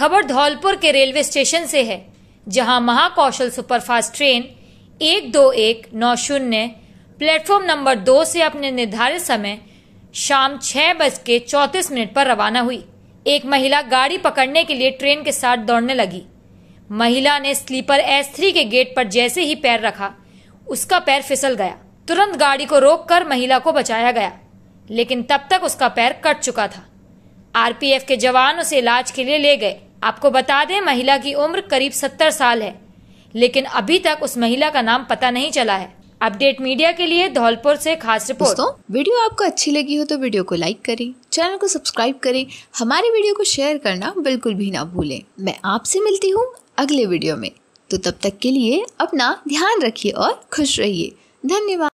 खबर धौलपुर के railway station से है जहां महाकौशल सुपरफास्ट ट्रेन एक दो एक नौ शून्य प्लेटफॉर्म नंबर दो से अपने निर्धारित समय शाम छह बज के चौतीस मिनट पर रवाना हुई एक महिला गाड़ी पकड़ने के लिए ट्रेन के साथ दौड़ने लगी महिला ने स्लीपर एस थ्री के गेट पर जैसे ही पैर रखा उसका पैर फिसल गया तुरंत गाड़ी को रोककर महिला को बचाया गया लेकिन तब तक उसका पैर कट चुका था आरपीएफ के जवान उसे इलाज के लिए ले गए आपको बता दें महिला की उम्र करीब सत्तर साल है लेकिन अभी तक उस महिला का नाम पता नहीं चला है अपडेट मीडिया के लिए धौलपुर से खास रिपोर्ट दोस्तों वीडियो आपको अच्छी लगी हो तो वीडियो को लाइक करें चैनल को सब्सक्राइब करें हमारे वीडियो को शेयर करना बिल्कुल भी ना भूलें मैं आपसे मिलती हूँ अगले वीडियो में तो तब तक के लिए अपना ध्यान रखिए और खुश रहिए धन्यवाद